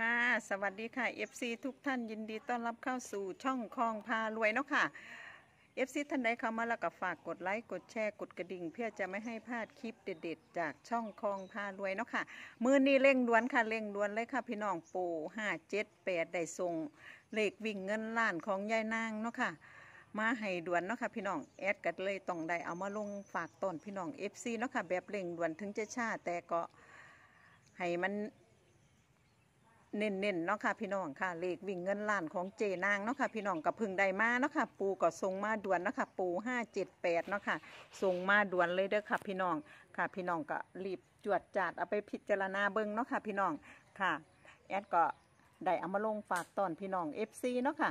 ค่ะสวัสดีค่ะ FC ทุกท่านยินดีต้อนรับเข้าสู่ช่องคลองพารวย เนาะค่ะ FC ท่านใดเข้ามาแล้วก็ฝากกดไลค์กดแชร์ กดกระดิ่ง เพื่อจะไม่ให้พลาดคลิปเด็ด ๆ จากช่องคลองพารวย เนาะค่ะ มือนี้เร่งด่วนค่ะเร่งด่วนเลยค่ะ พี่น้องปูห้าเจ็ดแปดได้ส่งเลขวิ่งเงินล้านของยายนาง เนาะค่ะ มาให้ด่วนเนาะค่ะ พี่น้องแอดกันเลยต้องได้เอามาลงฝากต้นพี่น้อง FC เนาะค่ะแบบเร่งด่วนถึงจะชาแต่ก็ให้มันเน้นๆเนาะค่ะพี่น้องค่ะเลขวิ่งเงินล้านของเจนางเนาะ ค่ะพี่น้องกับพึ่งได้มาเนาะค่ะปูก็ส่งมาด่วนเนาะค่ะปูห้าเจ็ดแปดเนาะค่ะส่งมาด่วนเลยเด้อค่ะพี่น้องค่ะพี่น้องก็รีบจวดจัดเอาไปพิจารณาเบิ้งเนาะค่ะพี่น้องค่ะแอดก็ได้เอามาลงฝากตอนพี่น้องเอฟซีเนาะค่ะ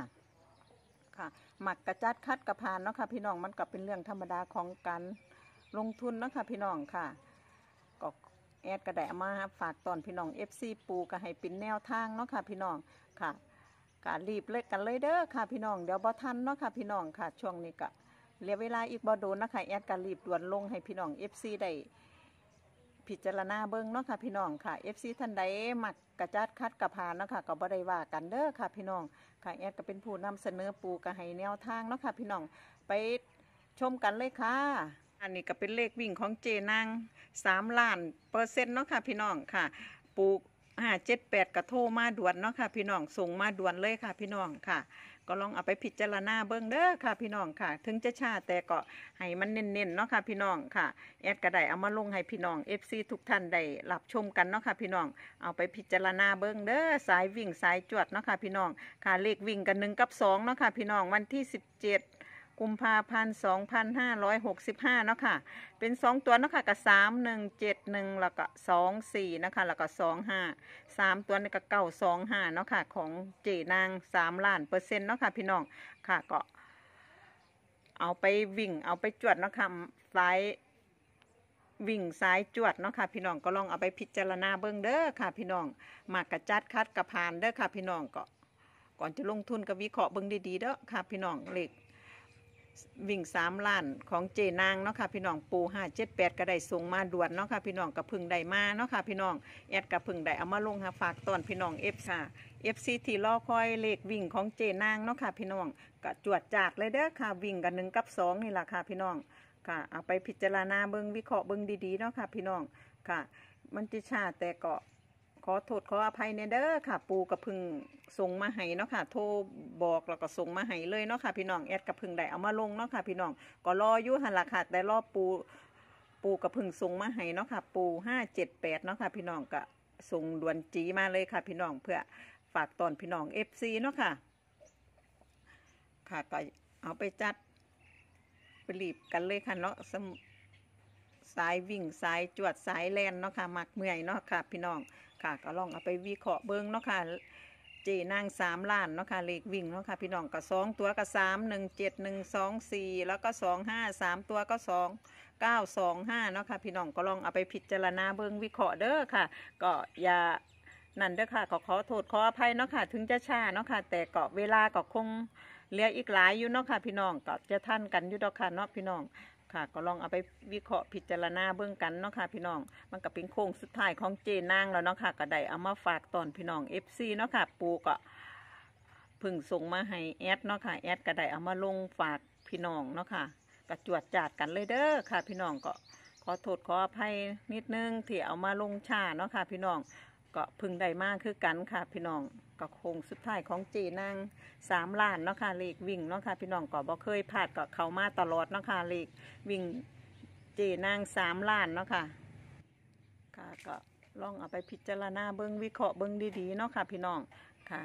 ค่ะหมักกระจัดคัดกระพานเนาะค่ะพี่น้องมันก็เป็นเรื่องธรรมดาของการลงทุนเนาะค่ะพี่น้องค่ะก็แอดกระแดมาฝากตอนพี่น้องเอฟซีปูก็ให้ปินแนวทางเนาะค่ะ พี่น้องค่ะการรีบเลิกกันเลยเด้อค่ะ พี่น้อง เดี๋ยวบอทันเนาะค่ะ พี่น้องค่ะช่วงนี้ก็เหลือเวลาอีกบอโดนนะคะแอดการรีบด่วนลงให้พี่น้องเอฟซีได้พิจารณาเบิ้งเนาะค่ะ พี่น้องค่ะเอฟซีท่านใดหมักกระจัดคัดกระพานเนาะค่ะ ก็บอได้ว่ากันเด้อค่ะ พี่น้องค่ะแอดก็เป็นผู้นำเสนอปูกระให้แนวทางเนาะค่ะพี่น้อง ไปชมกันเลยค่ะอันนี้ก็เป็นเลขวิ่งของเจนั่งสามล้านเปอร์เซ็นต์เนาะค่ะพี่น้องค่ะปลูกห้าเจ็ดแปดกระโทมาด่วนเนาะค่ะพี่น้องส่งมาด่วนเลยค่ะ พี่น้องค่ะ ก็ลองเอาไปพิจารณาเบิ้งเด้อค่ะ พี่น้องค่ะถึงจะชาแต่ก็ให้มันเน้นๆเนาะค่ะพี่น้องค่ะ แอดกระไดเอามาลงให้พี่น้องเอฟซีทุกท่านได้รับชมกันเนาะค่ะพี่น้อง เอาไปพิจารณาเบิ้งเด้อสายวิ่งสายจวดเนาะค่ะพี่น้องค่ะเลขวิ่งกันหนึ่งกับสองเนาะค่ะพี่น้องวันที่สิบเจ็ดกุมภาพันธ์2565เนาะค่ะ เป็น 2 ตัวเนาะค่ะกับ3171แล้วก็24นะคะแล้วก็25 3 ตัวนี่ก็925เนาะค่ะของเจนาง 3ล้านเปอร์เซ็นต์เนาะค่ะพี่น้องค่ะก็เอาไปวิ่งเอาไปจวดเนาะค่ะสายวิ่งซ้ายจวดเนาะค่ะพี่น้องก็ลองเอาไปพิจารณาเบื้องเด้อค่ะ พี่น้องมากกระจัดคัดกระพานเด้อค่ะพี่น้องก็ก่อนจะลงทุนกับวิเคราะห์เบื้องดีๆเด้อค่ะพี่น้องเหล็กวิ่งสามล้านของเจนางเนาะค่ะพี่น้องปูห้าเจ็ดแปดก็ได้ส่งมาด่วนเนาะค่ะพี่น้องกระพึ่งได้มาเนาะค่ะพี่น้องแอดกระพึ่งได้เอามาลงค่ะฝากตอนพี่น้องเอฟค่ะเอฟซีที่รอคอยเลขวิ่งของเจนางเนาะค่ะพี่น้องก็จวดจากเลยเด้อค่ะวิ่งกันหนึ่งกับสองนี่แหละค่ะพี่น้องค่ะเอาไปพิจารณาเบิ้งวิเคราะห์เบิ้งดีๆเนาะค่ะพี่น้องค่ะ มันจะชาแต่เกาะขอโทษขออภัยเนเด้อค่ะ ปูกระพึงส่งมาให้เนาะค่ะ โทรบอกแล้วก็ส่งมาให้เลยเนาะค่ะ พี่น้องแอดกระพึงได้เอามาลงเนาะค่ะพี่น้องก็รออยู่หันละค่ะแต่รอปูปูกระพึงส่งมาให้เนาะค่ะ ปูห้าเจ็ดแปดเนาะค่ะ พี่น้องก็ส่งด่วนจีมาเลยค่ะพี่น้องเพื่อฝากตอนพี่น้องเอฟซีเนาะค่ะ ค่ะก็เอาไปจัดไปรีบกันเลยค่ะเนาะสายวิ่งสายจวดสายแลนเนาะค่ะมักเมื่อยเนาะค่ะพี่น้องค่ะก็ลองเอาไปวิเคราะห์เบิ้งเนาะค่ะเจนางสามล้านเนาะค่ะเลขวิ่งเนาะค่ะพี่น้องก็สองตัวก็สามหนึ่งเจ็ดหนึ่งสองสี่แล้วก็สองห้าสามตัวก็สองเก้าสองห้าเนาะค่ะพี่น้องก็ลองเอาไปพิจารณาเบิ้งวิเคราะห์เด้อค่ะก็อย่านั่นเด้อค่ะขอขอโทษขออภัยเนาะค่ะถึงจะช้าเนาะค่ะแต่เกาะเวลาก็คงเหลืออีกหลายอยู่เนาะค่ะพี่น้องก็จะท่านกันอยู่ดอกค่ะเนาะพี่น้องค่ะก็ลองเอาไปวิเคราะห์พิจารณาเบื้องกันเนาะค่ะพี่น้อง มันก็เป็นโค้งสุดท้ายของเจนางแล้วเนาะค่ะก็ได้เอามาฝากตอนพี่น้องเอฟซีเนาะค่ะปูก็พึ่งส่งมาให้แอดเนาะค่ะแอดก็ได้เอามาลงฝากพี่น้องเนาะค่ะกะจวดจาดกันเลยเด้อค่ะพี่น้องก็ขอโทษขออภัยนิดนึง ที่เอามาลงชาเนาะค่ะพี่น้องก็พึ่งได้มากคือกันค่ะพี่น้อง็โค้งสุดท้ายของเจนางสามล้านเนาะค่ะเลขวิ่งเนาะค่ะพี่น้อง ก็บอกเคยผ่านก็เขามาตลอดเนาะค่ะเลขวิ่งเจนางสามล้านเนาะค่ะ ค่ะก็ลองเอาไปพิจารณาเบิ้งวิเคราะห์เบิ้งดีๆเนาะค่ะ พี่น้องค่ะ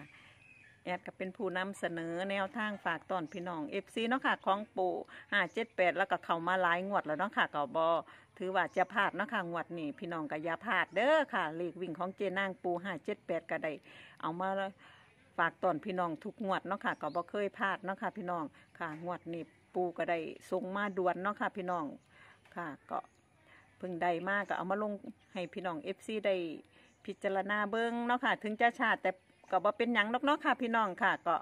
แอดก็เป็นผู้นำเสนอแนวทางฝากตอนพี่น้องเอฟซีเนาะค่ะของปู่ห้าเจ็ดแปดแล้วก็เข้ามาหลายงวดแล้วเนาะค่ะก็บอถือว่าจะพลาดเนาะค่ะงวดนี้พี่น้องก็อย่าพลาดเด้อค่ะเลขวิ่งของเจนางปู่ห้าเจ็ดแปดก็ได้เอามาฝากตอนพี่น้องทุกงวดเนาะค่ะก็บอเคยพลาดเนาะค่ะพี่น้องค่ะงวดนี้ปู่ก็ได้ส่งมาด่วนเนาะค่ะพี่น้องค่ะก็เพิ่งได้มากก็เอามาลงให้พี่น้องเอฟซีได้พิจารณาเบิ้งเนาะค่ะ ถึงจะชาติแต่ก็บอเป็นหยังนกเนค่ะ พี่น้องค่ะ ก็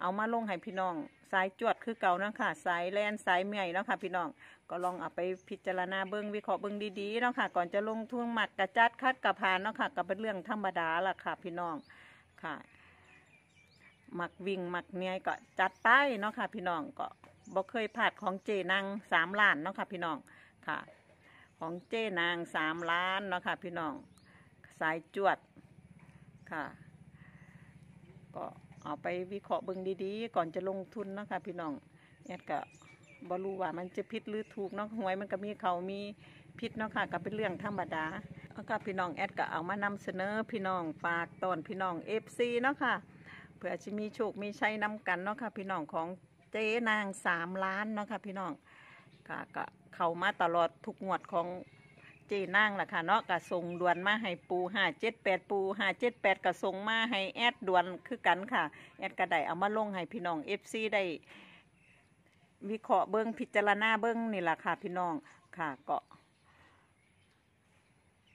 เอามาลงให้พี่น้องสายจวดคือเก่าเนาะค่ะสายแลนสายเมื่อยเนาะค่ะพี่น้อง ก็ลองเอาไปพิจารณาเบื้องวิเคราะห์เบื้องดีๆเนาะค่ะ ก่อนจะลงทุนหมักกระจัดคัดกระพานเนาะค่ะ ก็เป็นเรื่องธรรมดาล่ะค่ะ พี่น้องค่ะหมักวิ่งหมักเนยก็จัดไปเนาะค่ะ พี่น้องก็บอเคยผัดของเจนางสามล้านเนาะค่ะ พี่น้องค่ะ ของเจนางสามล้านเนาะค่ะพี่น้องสายจวดค่ะ็เอาไปวิเคราะห์เบิ่งดีๆ ก่อนจะลงทุนเนาะค่ะพี่น้องแอดก็บรู้ว่ามันจะพิษหรือถูกเนาะหวยมันก็มีเขามีพิษเนาะค่ะก็เป็นเรื่องธรรมดาเอาค่ะพี่น้องแอดก็เอามานำเสนอพี่น้องฝากตอนพี่น้องเอฟซีเนาะค่ะเผื่อจะมีโชคมีชัยนำกันเนาะค่ะพี่น้องของเจ๊นางสามล้านเนาะค่ะพี่น้องก็เข้ามาตลอดทุกงวดของเจนั่งล่ะค่ะเนาะกระทรงด่วนมาให้ปูห้าเจ็ดแปดปูห้าเจ็ดแปดกระทรงมาให้แอดด่วนคือกันค่ะ แอดกระไดเอามาลงให้พี่น้องเอฟซีได้ วิเคราะห์เบื้องพิจารณาเบื้องนี่แหละค่ะพี่น้องค่ะเกาะ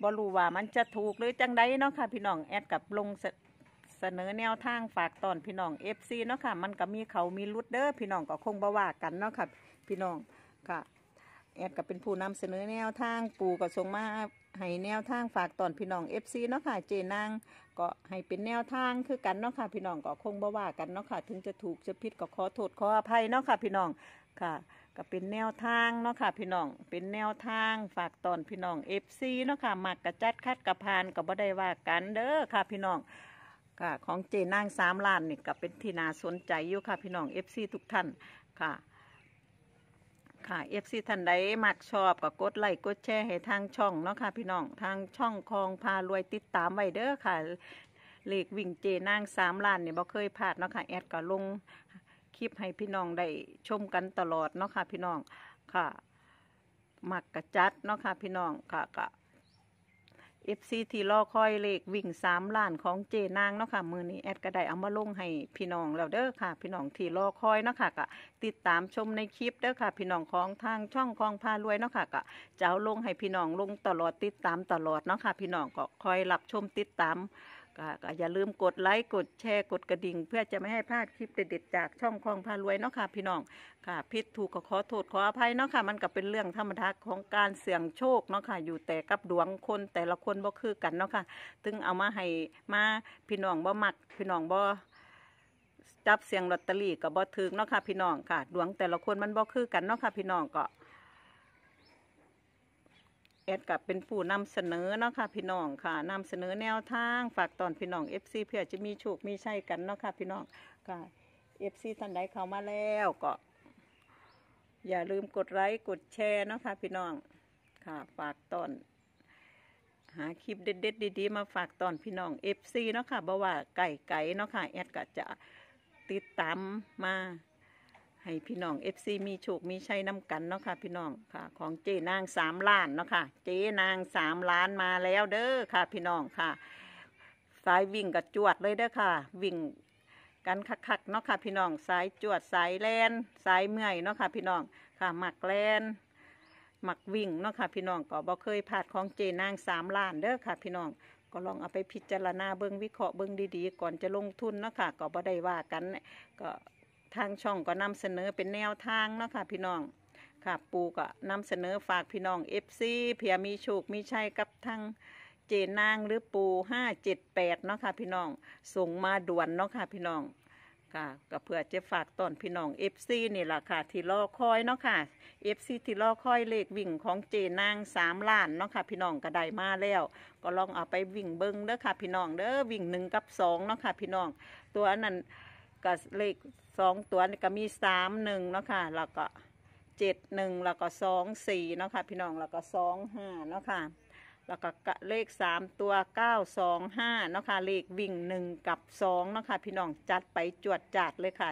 บรูว่า มันจะถูกหรือจังไดเนาะค่ะพี่น้องแอดกับลงเสนอแนวทางฝากตอนพี่น้องเอฟซีเนาะค่ะมันก็มีเขามีรุดเด้อพี่น้องก็คงบ่วากันเนาะค่ะพี่น้องค่ะแอดกับเป็นผู้นำเสนอแนวทางปูกับทรงมาให้แนวทาง ฝากตอนพี่น้องเอฟซีเนาะค่ะเจนางก็ให้เป็นแนวทางคือกันเนาะค่ะพี่น้องก็คงบ่ว่ากันเนาะค่ะ ถึงจะถูกจะผิดก็ขอโทษขออภัยเนาะค่ะพี่น้องค่ะ ก็เป็นแนวทางเนาะค่ะพี่น้องเป็นแนวทาง ฝากตอนพี่น้องเอฟซีเนาะค่ะมักกระจัดคัดกระพานก็บ่ได้ว่ากันเด้อค่ะ พี่น้องค่ะของเจนางสามล้านนี่ก็เป็นที่น่าสนใจอยู่ค่ะพี่น้องเอฟซีทุกท่านค่ะค่ะเอฟซีท่านใดมักชอบก็กดไลค์กดแชร์ให้ทางช่องเนาะค่ะพี่น้องทางช่องคองพารวยติดตามไว้เด้อค่ะเลขวิ่งเจนางสามล้านเนี่ยบอเคยพลาดเนาะค่ะแอดก็ลงคลิปให้พี่น้องได้ชมกันตลอดเนาะค่ะพี่น้องค่ะมักกระจัดเนาะค่ะพี่น้องค่ะกะเอฟซีที่รอคอยเลขวิ่งสามล้านของเจนางเนาะค่ะ มือนี้แอดก็ได้เอามาลงให้พี่น้องแล้วเด้อค่ะ พี่น้องที่รอคอยเนาะค่ะก็ติดตามชมในคลิปเด้อค่ะ พี่น้องของทางช่องคองพารวยเนาะค่ะก็จะเอาลงให้พี่น้องลงตลอดติดตามตลอดเนาะค่ะพี่น้องก็คอยรับชมติดตามก็อย่าลืมกดไลค์กดแชร์กด กระดิ่งเพื่อจะไม่ให้พลาดคลิปเด็ดๆจากช่องคลองพารวยเนาะค่ะพี่น้อง ค่ะพิษถูกก็ขอโทษ ขออภัยเนาะค่ะ มันก็เป็นเรื่องธรรมดาของการเสี่ยงโชคเนาะค่ะ อยู่แต่กับดวงคนแต่ละคนบ่คือกันเนาะค่ะถึงเอามาให้มาพี่น้องบ่มักพี่น้องบ่จับเสียงลอตเตอรี่กับบอถึงเนาะค่ะพี่น้องค่ะดวงแต่ละคนมันบ่คือกันเนาะค่ะพี่น้องก็แอดกับเป็นผู้นำเสนอเนาะค่ะพี่น้องค่ะนำเสนอแนวทาง ฝากตอนพี่น้องเอฟซีเพื่อจะมีโชคมีชัยกันเนาะค่ะพี่น้องค่ะเอฟซีท่านใดเข้ามาแล้วก็อย่าลืมกดไลค์กดแชร์เนาะค่ะพี่น้องค่ะฝากตอนหาคลิปเด็ดๆดี ๆ มาฝากตอนพี่น้องเอฟซีเนาะค่ะบ่วไก่ไก่เนาะค่ะแอดกับจะติดตามมาให้พี่น้องเอฟซีมีโชคมีชัยน้ำกันเนาะค่ะพี่น้องค่ะของเจนางสามล้านเนาะค่ะเจนางสามล้านมาแล้วเด้อค่ะพี่น้องค่ะสายวิ่งกับจวดเลยเด้อค่ะ วิ่งกันคักๆเนาะค่ะ พี่น้องสายจวดสายแลนสายเมื่อยเนาะค่ะพี่น้องค่ะหมักแลนหมักวิ่งเนาะค่ะพี่น้องก็บอกเคยผ่านของเจนางสามล้านเด้อค่ะพี่น้อง ก็ลองเอาไปพิจารณาเบิ้งวิเคราะห์เบิ้งดีๆ ก่อนจะลงทุนเนาะค่ะก็บ่ได้ว่ากันก็ทางช่องก็นำเสนอเป็นแนวทางเนาะค่ะพี่น้อง ค่ะ ปูก็นำเสนอฝากพี่น้องเอฟซีเพียมีโชคมีชัยกับทางเจนางหรือปูห้าเจ็ดแปดเนาะค่ะพี่น้องส่งมาด่วนเนาะค่ะพี่น้องค่ะก็เพื่อจะฝากตอนพี่น้องเอฟซีนี่แหละค่ะที่รอคอยเนาะค่ะเอฟซีที่รอคอยเลขวิ่งของเจนางสามล้านเนาะค่ะพี่น้องก็ได้มาแล้ว ก็ลองเอาไปวิ่งเบิ้งเด้อค่ะพี่น้องเด้อวิ่งหนึ่งกับสองเนาะค่ะพี่น้อง ตัวนั้นก็เลขสองตัวนี่ก็มีสามหนึ่งเนาะค่ะแล้วก็เจ็ดหนึ่งแล้วก็สองสี่เนาะค่ะพี่น้อง แล้วก็สองห้าเนาะค่ะแล้วก็เลขสามตัวเก้าสองห้าเนาะค่ะเลขวิ่งหนึ่งกับสองเนาะค่ะพี่น้อง จัดไปจวดจัดเลยค่ะ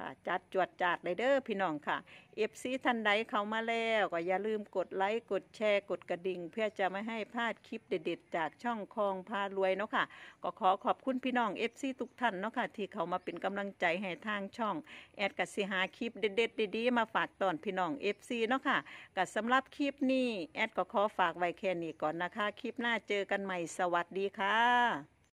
ค่ะจัดจวดจาดเลยเด้อพี่น้องค่ะเอฟซีท่านใดเข้ามาแล้วก็อย่าลืมกดไลค์กดแชร์ กดกระดิ่งเพื่อจะไม่ให้พลาดคลิปเด็ดๆจากช่องคลองพารวยเนาะค่ะ ก็ขอขอบคุณพี่น้องเอฟซีทุกท่านเนาะค่ะ ที่เข้ามาเป็นกำลังใจให้ทางช่องแอดกัสิหาคลิปเด็ดๆ ดีๆมาฝากตอนพี่น้องเอฟซีเนาะค่ะกับสำหรับคลิปนี้ แอดก็ขอฝากไว้แค่นี้ก่อนนะคะ คลิปหน้าเจอกันใหม่สวัสดีค่ะ